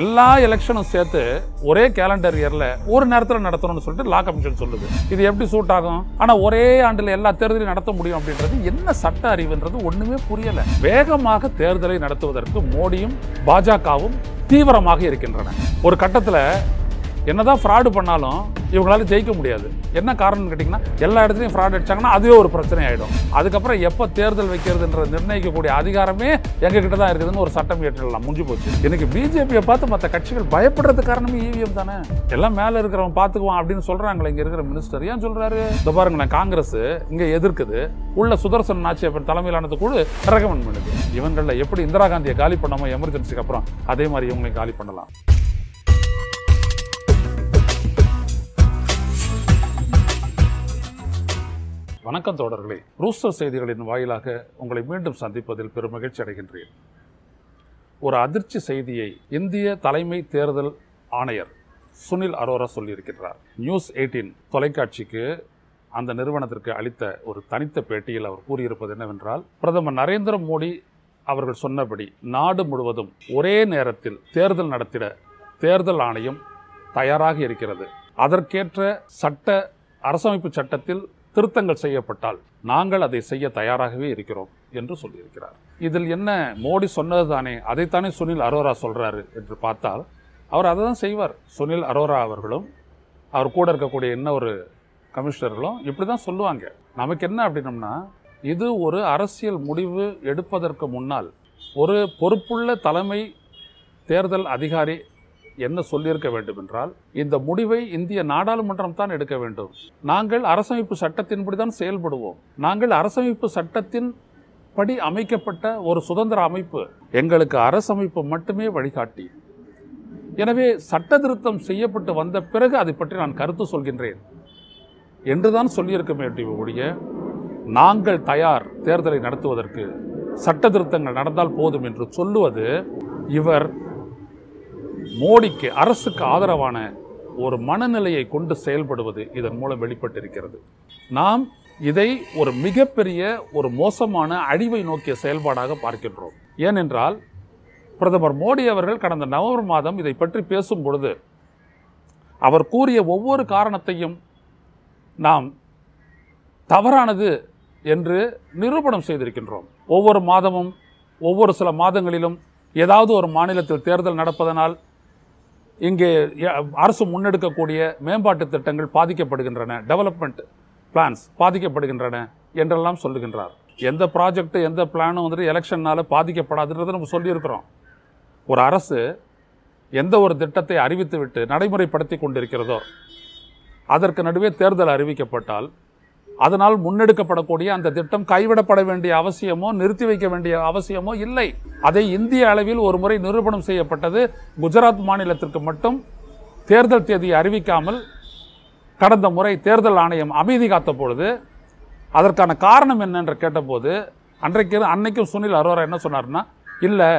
எல்லா எலெக்ஷனும் சேர்த்து ஒரே கேலண்டர் இயரில் ஒரு நேரத்தில் நடத்தணும்னு சொல்லிட்டு லா கமிஷன் சொல்லுது இது எப்படி சூட் ஆகும் ஆனால் ஒரே ஆண்டில் எல்லா தேர்தலையும் நடத்த முடியும் அப்படின்றது என்ன சட்ட அறிவுன்றது ஒன்றுமே புரியலை வேகமாக தேர்தலை நடத்துவதற்கு மோடியும் பாஜகவும் தீவிரமாக இருக்கின்றன ஒரு கட்டத்தில் என்னதான் ஃப்ராடு பண்ணாலும் இவங்களால ஜெயிக்க முடியாது என்ன காரணம்னு கேட்டிங்கன்னா எல்லா இடத்துலையும் ஃப்ராட் அடிச்சாங்கன்னா அதுவே ஒரு பிரச்சனை ஆகிடும் அதுக்கப்புறம் எப்போ தேர்தல் வைக்கிறதுன்ற நிர்ணயிக்கக்கூடிய அதிகாரமே எங்ககிட்ட தான் இருக்குதுன்னு ஒரு சட்டம் ஏற்றிடலாம் முடிஞ்சு போச்சு எனக்கு பிஜேபியை பார்த்து மற்ற கட்சிகள் பயப்படுறது காரணமே இவிஎம் தானே எல்லாம் மேலே இருக்கிறவன் பார்த்துக்குவான் அப்படின்னு சொல்கிறாங்களே இங்கே இருக்கிற மினிஸ்டர் ஏன் சொல்கிறாரு இந்த பாருங்களேன் காங்கிரஸ் இங்கே எதிர்க்குது உள்ள சுதர்சன் அப்படி தலைமையிலானது கூட ரெக்கமெண்ட் பண்ணுது இவங்களில் எப்படி இந்திரா காந்தியை காலி பண்ணாமல் எமர்ஜென்சிக்கு அப்புறம் அதே மாதிரி இவங்களை காலி பண்ணலாம் வணக்கம் தோழர்களே ரூஸ்டர் செய்திகளின் வாயிலாக உங்களை மீண்டும் சந்திப்பதில் பெரும் மகிழ்ச்சி அடைகின்றேன் ஒரு அதிர்ச்சி செய்தியை இந்திய தலைமை தேர்தல் ஆணையர் சுனில் அரோரா சொல்லியிருக்கிறார் நியூஸ் எயிட்டீன் தொலைக்காட்சிக்கு அந்த நிறுவனத்திற்கு அளித்த ஒரு தனித்த பேட்டியில் அவர் கூறியிருப்பது என்னவென்றால் பிரதமர் நரேந்திர மோடி அவர்கள் சொன்னபடி நாடு முழுவதும் ஒரே நேரத்தில் தேர்தல் நடத்திட தேர்தல் ஆணையம் தயாராக இருக்கிறது அதற்கேற்ற சட்ட அரசமைப்பு சட்டத்தில் திருத்தங்கள் செய்யப்பட்டால் நாங்கள் அதை செய்ய தயாராகவே இருக்கிறோம் என்று சொல்லியிருக்கிறார் இதில் என்ன மோடி சொன்னது தானே அதைத்தானே சுனில் அரோரா சொல்கிறாரு என்று பார்த்தால் அவர் அதை தான் செய்வார் சுனில் அரோரா அவர்களும் அவர் கூட இருக்கக்கூடிய என்ன ஒரு கமிஷனர்களும் இப்படி தான் சொல்லுவாங்க நமக்கு என்ன அப்படின்னம்னா இது ஒரு அரசியல் முடிவு எடுப்பதற்கு முன்னால் ஒரு பொறுப்புள்ள தலைமை தேர்தல் அதிகாரி என்ன சொல்லியிருக்க வேண்டும் என்றால் இந்த முடிவை இந்திய நாடாளுமன்றம் தான் எடுக்க வேண்டும் நாங்கள் அரசமைப்பு சட்டத்தின்படி தான் செயல்படுவோம் நாங்கள் அரசமைப்பு சட்டத்தின் படி அமைக்கப்பட்ட ஒரு சுதந்திர அமைப்பு எங்களுக்கு அரசமைப்பு மட்டுமே வழிகாட்டி எனவே சட்ட திருத்தம் செய்யப்பட்டு வந்த பிறகு அதை பற்றி நான் கருத்து சொல்கின்றேன் என்றுதான் சொல்லியிருக்க முடிய நாங்கள் தயார் தேர்தலை நடத்துவதற்கு சட்ட திருத்தங்கள் நடந்தால் போதும் என்று சொல்லுவது இவர் மோடிக்கு அரசுக்கு ஆதரவான ஒரு மனநிலையை கொண்டு செயல்படுவது இதன் மூலம் வெளிப்பட்டிருக்கிறது நாம் இதை ஒரு மிகப்பெரிய ஒரு மோசமான அழிவை நோக்கிய செயல்பாடாக பார்க்கின்றோம் ஏனென்றால் பிரதமர் மோடி அவர்கள் கடந்த நவம்பர் மாதம் இதை பற்றி பேசும் பொழுது அவர் கூறிய ஒவ்வொரு காரணத்தையும் நாம் தவறானது என்று நிரூபணம் செய்திருக்கின்றோம் ஒவ்வொரு மாதமும் ஒவ்வொரு சில மாதங்களிலும் ஏதாவது ஒரு மாநிலத்தில் தேர்தல் நடப்பதனால் இங்கே அரசு முன்னெடுக்கக்கூடிய மேம்பாட்டு திட்டங்கள் பாதிக்கப்படுகின்றன டெவலப்மெண்ட் பிளான்ஸ் பாதிக்கப்படுகின்றன என்றெல்லாம் சொல்லுகின்றார் எந்த ப்ராஜெக்ட் எந்த பிளானும் வந்துட்டு எலெக்ஷன்னால் பாதிக்கப்படாதுன்றதை நம்ம சொல்லியிருக்கிறோம் ஒரு அரசு எந்த ஒரு திட்டத்தை அறிவித்துவிட்டு நடைமுறைப்படுத்தி கொண்டிருக்கிறதோ அதற்கு நடுவே தேர்தல் அறிவிக்கப்பட்டால் அதனால் முன்னெடுக்கப்படக்கூடிய அந்த திட்டம் கைவிடப்பட வேண்டிய அவசியமோ நிறுத்தி வைக்க வேண்டிய அவசியமோ இல்லை அதை இந்திய அளவில் ஒரு முறை நிரூபணம் செய்யப்பட்டது குஜராத் மாநிலத்திற்கு மட்டும் தேர்தல் தேதியை அறிவிக்காமல் கடந்த முறை தேர்தல் ஆணையம் அமைதி காத்த பொழுது அதற்கான காரணம் என்னென்று கேட்டபோது அன்றைக்கு அன்னைக்கும் சுனில் அரோரா என்ன சொன்னார்னா இல்லை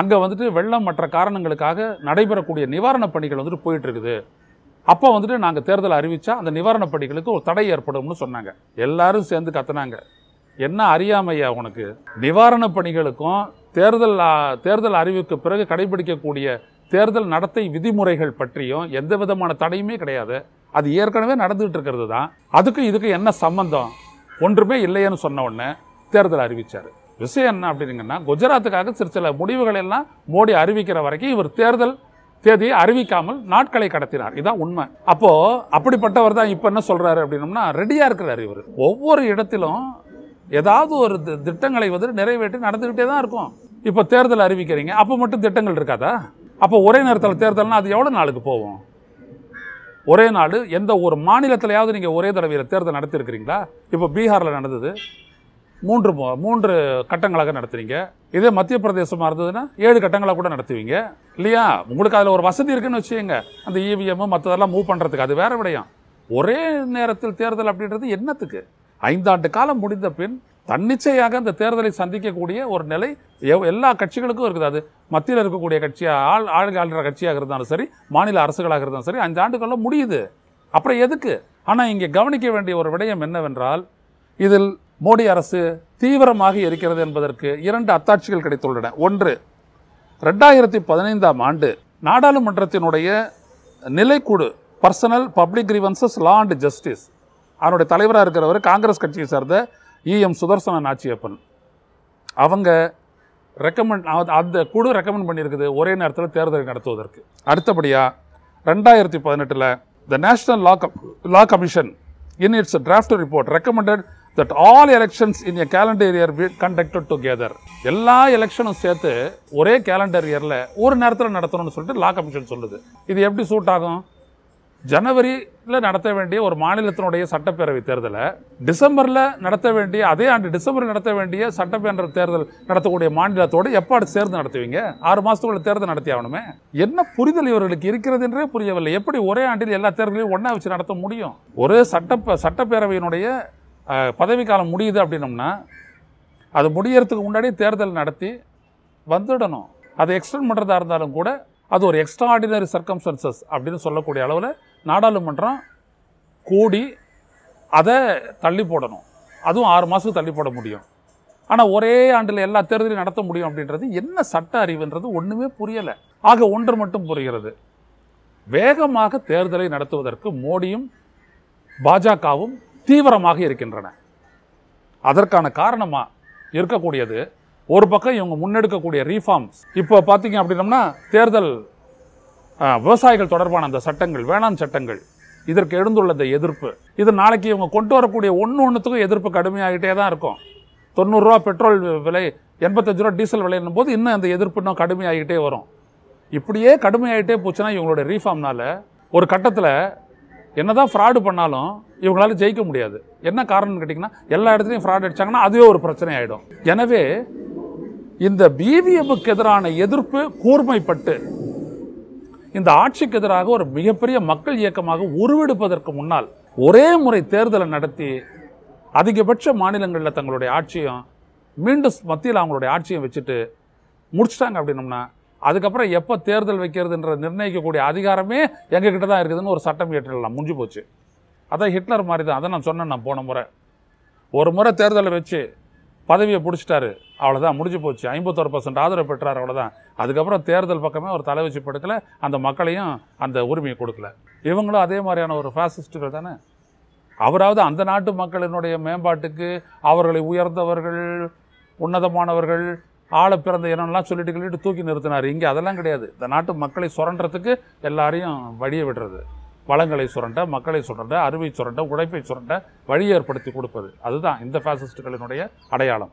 அங்கே வந்துட்டு வெள்ளம் மற்ற காரணங்களுக்காக நடைபெறக்கூடிய நிவாரணப் பணிகள் வந்துட்டு போயிட்டு இருக்குது அப்போ வந்துட்டு நாங்கள் தேர்தல் அறிவித்தா அந்த நிவாரணப் பணிகளுக்கு ஒரு தடை ஏற்படும்னு சொன்னாங்க எல்லாரும் சேர்ந்து கத்துனாங்க என்ன அறியாமையா உனக்கு நிவாரணப் பணிகளுக்கும் தேர்தல் தேர்தல் அறிவுக்கு பிறகு கடைபிடிக்கக்கூடிய தேர்தல் நடத்தை விதிமுறைகள் பற்றியும் எந்த விதமான தடையுமே கிடையாது அது ஏற்கனவே நடந்துகிட்டு இருக்கிறது தான் அதுக்கு இதுக்கு என்ன சம்பந்தம் ஒன்றுமே இல்லையேன்னு சொன்ன உடனே தேர்தல் அறிவித்தார் விஷயம் என்ன அப்படின்னா குஜராத்துக்காக சிறு சில முடிவுகள் எல்லாம் மோடி அறிவிக்கிற வரைக்கும் இவர் தேர்தல் தேதியை அறிவிக்காமல் நாட்களை கடத்தினார் இதான் உண்மை அப்போ அப்படிப்பட்டவர் தான் இப்போ என்ன சொல்றாரு அப்படின்னம்னா ரெடியா இருக்கிறார் இவர் ஒவ்வொரு இடத்திலும் ஏதாவது ஒரு திட்டங்களை வந்து நிறைவேற்றி நடந்துக்கிட்டே தான் இருக்கும் இப்போ தேர்தல் அறிவிக்கிறீங்க அப்போ மட்டும் திட்டங்கள் இருக்காதா அப்போ ஒரே நேரத்தில் தேர்தல்னா அது எவ்வளோ நாளுக்கு போவோம் ஒரே நாடு எந்த ஒரு மாநிலத்திலையாவது நீங்கள் ஒரே தடவையில் தேர்தல் நடத்திருக்கிறீங்களா இப்போ பீகாரில் நடந்தது மூன்று மூன்று கட்டங்களாக நடத்துறீங்க இதே மத்திய பிரதேசமாக இருந்ததுன்னா ஏழு கட்டங்களாக கூட நடத்துவீங்க இல்லையா உங்களுக்கு அதில் ஒரு வசதி இருக்குன்னு வச்சுக்கோங்க அந்த இவிஎம்மு e மற்றதெல்லாம் மூவ் பண்ணுறதுக்கு அது வேறு விடையும் ஒரே நேரத்தில் தேர்தல் அப்படின்றது என்னத்துக்கு ஐந்தாண்டு காலம் முடிந்த பின் தன்னிச்சையாக அந்த தேர்தலை சந்திக்கக்கூடிய ஒரு நிலை எல்லா கட்சிகளுக்கும் இருக்குது அது மத்தியில் இருக்கக்கூடிய கட்சியாக ஆள் ஆளுகை ஆளுகிற கட்சியாக இருந்தாலும் சரி மாநில அரசுகளாக இருந்தாலும் சரி அஞ்சு ஆண்டுகளில் முடியுது அப்புறம் எதுக்கு ஆனால் இங்கே கவனிக்க வேண்டிய ஒரு விடயம் என்னவென்றால் இதில் மோடி அரசு தீவிரமாக இருக்கிறது என்பதற்கு இரண்டு அத்தாட்சிகள் கிடைத்துள்ளன ஒன்று ரெண்டாயிரத்தி பதினைந்தாம் ஆண்டு நாடாளுமன்றத்தினுடைய நிலைக்குழு personnel public grievances law and justice அவருடைய தலைவராக இருக்கிறவர் காங்கிரஸ் கட்சியை சேர்ந்த இஎம் சுதர்சன நாச்சியப்பன் அவங்க ரெக்கமெண்ட் அந்த குழு ரெக்கமெண்ட் பண்ணியிருக்குது ஒரே நேரத்தில் தேர்தலை நடத்துவதற்கு அடுத்தபடியாக ரெண்டாயிரத்தி பதினெட்டில் the national law law commission in its draft report recommended that all elections in a calendar year be conducted together எல்லா எலெக்ஷனும் சேர்த்து ஒரே கேலண்டர் இயரில் ஒரு நேரத்தில் நடத்தணும்னு சொல்லிட்டு லா கமிஷன் சொல்லுது இது எப்படி சூட் ஆகும் ஜனவரியில் நடத்த வேண்டிய ஒரு மாநிலத்தினுடைய சட்டப்பேரவை தேர்தலை டிசம்பரில் நடத்த வேண்டிய அதே ஆண்டு டிசம்பரில் நடத்த வேண்டிய சட்டப்பேரவை தேர்தல் நடத்தக்கூடிய மாநிலத்தோடு எப்பாடு சேர்ந்து நடத்துவீங்க ஆறு மாதத்துக்குள்ள தேர்தல் நடத்தி ஆகணுமே என்ன புரிதல் இவர்களுக்கு இருக்கிறது என்றே புரியவில்லை எப்படி ஒரே ஆண்டில் எல்லா தேர்தலையும் ஒன்றா வச்சு நடத்த முடியும் ஒரே சட்ட சட்டப்பேரவையினுடைய பதவிக்காலம் முடியுது அப்படின்னம்னா அது முடியறதுக்கு முன்னாடி தேர்தல் நடத்தி வந்துடணும் அதை எக்ஸ்டெண்ட் பண்ணுறதா இருந்தாலும் கூட அது ஒரு எக்ஸ்ட்ரா ஆர்டினரி சர்க்கம்ஸ்டன்சஸ் அப்படின்னு சொல்லக்கூடிய அளவில் நாடாளுமன்றம் கூடி அதை தள்ளி போடணும் அதுவும் ஆறு மாதத்துக்கு தள்ளி போட முடியும் ஆனால் ஒரே ஆண்டில் எல்லா தேர்தலையும் நடத்த முடியும் அப்படின்றது என்ன சட்ட அறிவுன்றது ஒன்றுமே புரியலை ஆக ஒன்று மட்டும் புரிகிறது வேகமாக தேர்தலை நடத்துவதற்கு மோடியும் பாஜகவும் தீவிரமாக இருக்கின்றன அதற்கான காரணமாக இருக்கக்கூடியது ஒரு பக்கம் இவங்க முன்னெடுக்கக்கூடிய ரீஃபார்ம்ஸ் இப்போ பார்த்தீங்க அப்படின்னம்னா தேர்தல் விவசாயிகள் தொடர்பான அந்த சட்டங்கள் வேளாண் சட்டங்கள் இதற்கு எழுந்துள்ள இந்த எதிர்ப்பு இது நாளைக்கு இவங்க கொண்டு வரக்கூடிய ஒன்று ஒன்றுத்துக்கும் எதிர்ப்பு கடுமையாகிட்டே தான் இருக்கும் தொண்ணூறுரூவா பெட்ரோல் விலை எண்பத்தஞ்சு ரூபா டீசல் விலைன்னும் போது இன்னும் அந்த எதிர்ப்பு இன்னும் கடுமையாகிட்டே வரும் இப்படியே கடுமையாகிட்டே போச்சுன்னா இவங்களோட ரீஃபார்ம்னால ஒரு கட்டத்தில் என்னதான் ஃப்ராடு பண்ணாலும் இவங்களால ஜெயிக்க முடியாது என்ன காரணம்னு கேட்டிங்கன்னா எல்லா இடத்துலையும் ஃப்ராட் அடித்தாங்கன்னா அதுவே ஒரு பிரச்சனை ஆகிடும் எனவே இந்த பிவிஎம்முக்கு எதிரான எதிர்ப்பு கூர்மைப்பட்டு இந்த ஆட்சிக்கு எதிராக ஒரு மிகப்பெரிய மக்கள் இயக்கமாக உருவெடுப்பதற்கு முன்னால் ஒரே முறை தேர்தலை நடத்தி அதிகபட்ச மாநிலங்களில் தங்களுடைய ஆட்சியும் மீண்டும் மத்தியில் அவங்களுடைய ஆட்சியும் வச்சுட்டு முடிச்சிட்டாங்க அப்படின்னம்னா அதுக்கப்புறம் எப்போ தேர்தல் வைக்கிறதுன்ற நிர்ணயிக்கக்கூடிய அதிகாரமே எங்ககிட்ட தான் இருக்குதுன்னு ஒரு சட்டம் இயற்றிடலாம் முடிஞ்சு போச்சு அதான் ஹிட்லர் மாதிரி தான் அதை நான் சொன்னேன் நான் போன முறை ஒரு முறை தேர்தலை வச்சு பதவியை பிடிச்சிட்டாரு அவ்வளோதான் முடிஞ்சு போச்சு ஐம்பத்தோரு பர்சன்ட் ஆதரவு பெற்றார் அவ்வளோதான் அதுக்கப்புறம் தேர்தல் பக்கமே ஒரு தலை வச்சு படுக்கலை அந்த மக்களையும் அந்த உரிமையை கொடுக்கல இவங்களும் அதே மாதிரியான ஒரு ஃபேசிஸ்ட்டுகள் தானே அவராவது அந்த நாட்டு மக்களினுடைய மேம்பாட்டுக்கு அவர்களை உயர்ந்தவர்கள் உன்னதமானவர்கள் ஆளை பிறந்த இனம்லாம் சொல்லிட்டு சொல்லிட்டு தூக்கி நிறுத்தினார் இங்கே அதெல்லாம் கிடையாது இந்த நாட்டு மக்களை சுரண்டுறதுக்கு எல்லாரையும் வழியை விடுறது வளங்களை சுரண்ட மக்களை சுரண்ட அறுவை சுரண்ட உழைப்பை சுரண்ட வழி ஏற்படுத்தி கொடுப்பது அதுதான் இந்த ஃபேசிஸ்டுகளினுடைய அடையாளம்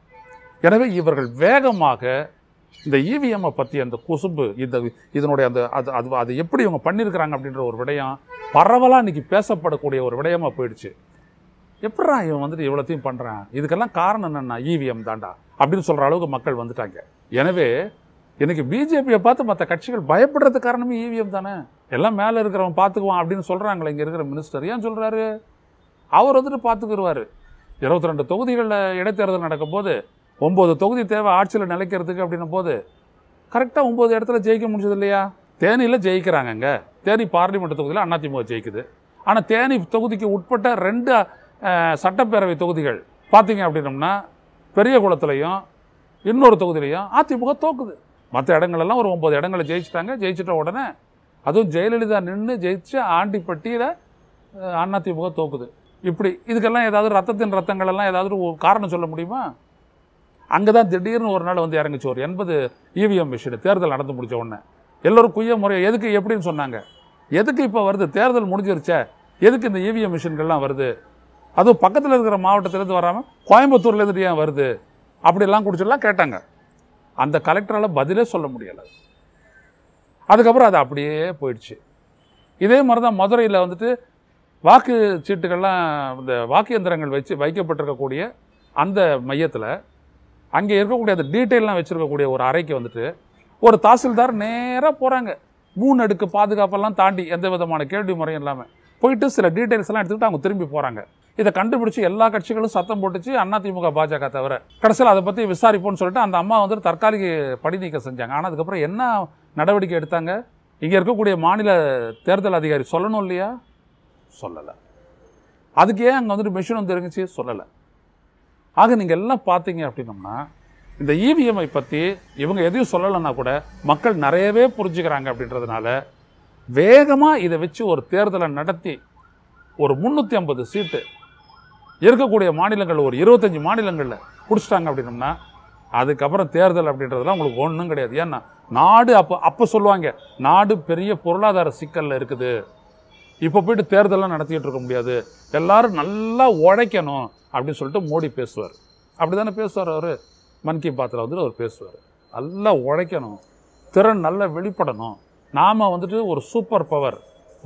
எனவே இவர்கள் வேகமாக இந்த இவிஎம்மை e பற்றி அந்த குசும்பு இந்த இதனுடைய அந்த அது அது அது எப்படி இவங்க பண்ணியிருக்கிறாங்க அப்படின்ற ஒரு விடயம் பரவலாக இன்றைக்கி பேசப்படக்கூடிய ஒரு விடயமாக போயிடுச்சு எப்படா இவன் வந்துட்டு இவ்வளோத்தையும் பண்ணுறான் இதுக்கெல்லாம் காரணம் என்னென்னா இவிஎம் e தாண்டா அப்படின்னு சொல்கிற அளவுக்கு மக்கள் வந்துட்டாங்க எனவே எனக்கு பிஜேபியை பார்த்து மற்ற கட்சிகள் பயப்படுறது காரணமே இவிஎம் தானே எல்லாம் மேலே இருக்கிறவன் பார்த்துக்குவான் அப்படின்னு சொல்கிறாங்களே இங்கே இருக்கிற மினிஸ்டர் ஏன் சொல்கிறாரு அவர் வந்துட்டு பார்த்துக்குருவார் இருபத்தி ரெண்டு தொகுதிகளில் இடைத்தேர்தல் நடக்கும்போது ஒம்பது தொகுதி தேவை ஆட்சியில் நிலைக்கிறதுக்கு அப்படின்னும் போது கரெக்டாக ஒம்பது இடத்துல ஜெயிக்க முடிஞ்சது இல்லையா தேனியில் ஜெயிக்கிறாங்கங்க தேனி பார்லிமெண்ட் தொகுதியில் அதிமுக ஜெயிக்குது ஆனால் தேனி தொகுதிக்கு உட்பட்ட ரெண்டு சட்டப்பேரவை தொகுதிகள் பார்த்தீங்க அப்படின்னம்னா பெரிய குளத்துலையும் இன்னொரு தொகுதியிலையும் அதிமுக தோக்குது மற்ற இடங்களெல்லாம் ஒரு ஒம்பது இடங்களை ஜெயிச்சிட்டாங்க ஜெயிச்சிட்ட உடனே அதுவும் ஜெயலலிதா நின்று ஜெயிச்சு ஆண்டிப்பட்டியில் அதிமுக தோக்குது இப்படி இதுக்கெல்லாம் ஏதாவது ரத்தத்தின் ரத்தங்களெல்லாம் ஏதாவது காரணம் சொல்ல முடியுமா அங்கே தான் திடீர்னு ஒரு நாள் வந்து இறங்குச்சு ஒரு எண்பது இவிஎம் e மிஷின் தேர்தல் நடந்து முடிச்ச உடனே எல்லோரும் குய்ய முறையை எதுக்கு எப்படின்னு சொன்னாங்க எதுக்கு இப்போ வருது தேர்தல் முடிஞ்சிருச்சே எதுக்கு இந்த இவிஎம் e மிஷின்கள்லாம் வருது அதுவும் பக்கத்தில் இருக்கிற மாவட்டத்திலேருந்து வராமல் கோயம்புத்தூர்லேருந்து ஏன் வருது அப்படிலாம் குடிச்சிடலாம் கேட்டாங்க அந்த கலெக்டரால் பதிலே சொல்ல முடியலை அதுக்கப்புறம் அது அப்படியே போயிடுச்சு இதே மாதிரி தான் மதுரையில் வந்துட்டு வாக்கு சீட்டுகள்லாம் இந்த வாக்கு எந்திரங்கள் வச்சு வைக்கப்பட்டிருக்கக்கூடிய அந்த மையத்தில் அங்கே இருக்கக்கூடிய அந்த டீட்டெயிலாம் வச்சுருக்கக்கூடிய ஒரு அறைக்கு வந்துட்டு ஒரு தாசில்தார் நேராக போகிறாங்க மூணு அடுக்கு பாதுகாப்பெல்லாம் தாண்டி எந்த விதமான கேள்வி முறையும் இல்லாமல் போயிட்டு சில டீட்டெயில்ஸ்லாம் எடுத்துக்கிட்டு அவங்க திரும்பி போகிறாங்க இதை கண்டுபிடிச்சி எல்லா கட்சிகளும் சத்தம் போட்டுச்சு அண்ணா திமுக பாஜக தவிர கடைசியில் அதை பற்றி விசாரிப்போம்னு சொல்லிட்டு அந்த அம்மா வந்துட்டு தற்காலிக படி நீக்கம் செஞ்சாங்க ஆனால் அதுக்கப்புறம் என்ன நடவடிக்கை எடுத்தாங்க இங்கே இருக்கக்கூடிய மாநில தேர்தல் அதிகாரி சொல்லணும் இல்லையா சொல்லலை அதுக்கு ஏன் அங்கே வந்துட்டு மிஷின் வந்து இருந்துச்சு சொல்லலை ஆக நீங்கள் எல்லாம் பார்த்தீங்க அப்படின்னம்னா இந்த இவிஎம்ஐ பற்றி இவங்க எதையும் சொல்லலைன்னா கூட மக்கள் நிறையவே புரிஞ்சுக்கிறாங்க அப்படின்றதுனால வேகமாக இதை வச்சு ஒரு தேர்தலை நடத்தி ஒரு முந்நூற்றி ஐம்பது சீட்டு இருக்கக்கூடிய மாநிலங்கள் ஒரு இருபத்தஞ்சி மாநிலங்களில் குடிச்சிட்டாங்க அப்படின்னோம்னா அதுக்கப்புறம் தேர்தல் அப்படின்றதுலாம் உங்களுக்கு ஒன்றும் கிடையாது ஏன்னா நாடு அப்போ அப்போ சொல்லுவாங்க நாடு பெரிய பொருளாதார சிக்கலில் இருக்குது இப்போ போயிட்டு தேர்தலாம் நடத்திக்கிட்டு இருக்க முடியாது எல்லோரும் நல்லா உழைக்கணும் அப்படின்னு சொல்லிட்டு மோடி பேசுவார் அப்படி தானே பேசுவார் அவர் மன் கி பாத்தில் வந்துட்டு அவர் பேசுவார் நல்லா உழைக்கணும் திறன் நல்லா வெளிப்படணும் நாம் வந்துட்டு ஒரு சூப்பர் பவர்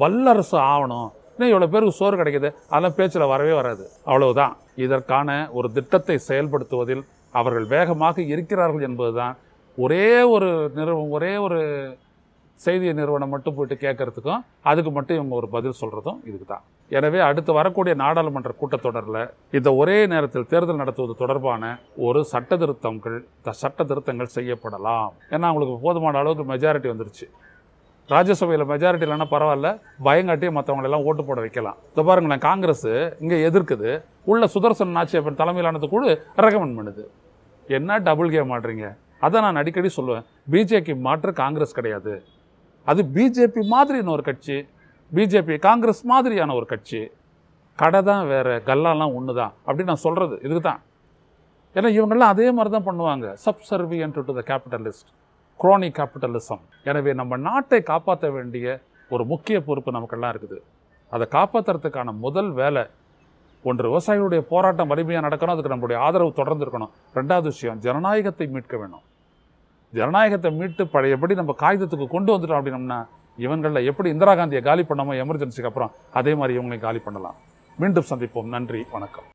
வல்லரசு ஆகணும் இன்னும் இவ்வளோ பேருக்கு சோறு கிடைக்கிது அதெல்லாம் பேச்சில் வரவே வராது அவ்வளவுதான் இதற்கான ஒரு திட்டத்தை செயல்படுத்துவதில் அவர்கள் வேகமாக இருக்கிறார்கள் என்பதுதான் ஒரே ஒரு நிறுவனம் ஒரே ஒரு செய்தி நிறுவனம் மட்டும் போயிட்டு கேட்கறதுக்கும் அதுக்கு மட்டும் இவங்க ஒரு பதில் சொல்கிறதும் இதுக்கு தான் எனவே அடுத்து வரக்கூடிய நாடாளுமன்ற கூட்டத்தொடரில் இந்த ஒரே நேரத்தில் தேர்தல் நடத்துவது தொடர்பான ஒரு சட்ட திருத்தங்கள் சட்ட திருத்தங்கள் செய்யப்படலாம் ஏன்னா அவங்களுக்கு போதுமான அளவுக்கு மெஜாரிட்டி வந்துருச்சு ராஜ்யசபையில் மெஜாரிட்டி இல்லைன்னா பரவாயில்ல பயங்காட்டி மற்றவங்களெல்லாம் ஓட்டு போட வைக்கலாம் இப்போ பாருங்களேன் காங்கிரஸ் இங்கே எதிர்க்குது உள்ள சுதர்சன் ஆட்சியப்பன் தலைமையிலானது கூட ரெக்கமெண்ட் பண்ணுது என்ன டபுள் கேம் ஆடுறீங்க அதை நான் அடிக்கடி சொல்லுவேன் பிஜேபி மாற்று காங்கிரஸ் கிடையாது அது பிஜேபி மாதிரியான ஒரு கட்சி பிஜேபி காங்கிரஸ் மாதிரியான ஒரு கட்சி கடை தான் வேறு கல்லாலாம் ஒன்று தான் அப்படின்னு நான் சொல்கிறது இதுக்கு தான் ஏன்னா இவங்கெல்லாம் அதே மாதிரி தான் பண்ணுவாங்க subservient to the capitalist crony capitalism எனவே நம்ம நாட்டை காப்பாற்ற வேண்டிய ஒரு முக்கிய பொறுப்பு நமக்கெல்லாம் இருக்குது அதை காப்பாற்றுறதுக்கான முதல் வேலை ஒன்று விவசாயிகளுடைய போராட்டம் வலிமையாக நடக்கணும் அதுக்கு நம்மளுடைய ஆதரவு தொடர்ந்து இருக்கணும் ரெண்டாவது விஷயம் ஜனநாயகத்தை மீட்க வேணும் ஜனநாயகத்தை மீட்டு பழையபடி நம்ம காகிதத்துக்கு கொண்டு வந்துட்டோம் அப்படின்னம்னா இவங்களில் எப்படி இந்திரா காந்தியை காலி பண்ணாமல் எமர்ஜென்சிக்கு அப்புறம் அதே மாதிரி இவங்களையும் காலி பண்ணலாம் மீண்டும் சந்திப்போம் நன்றி வணக்கம்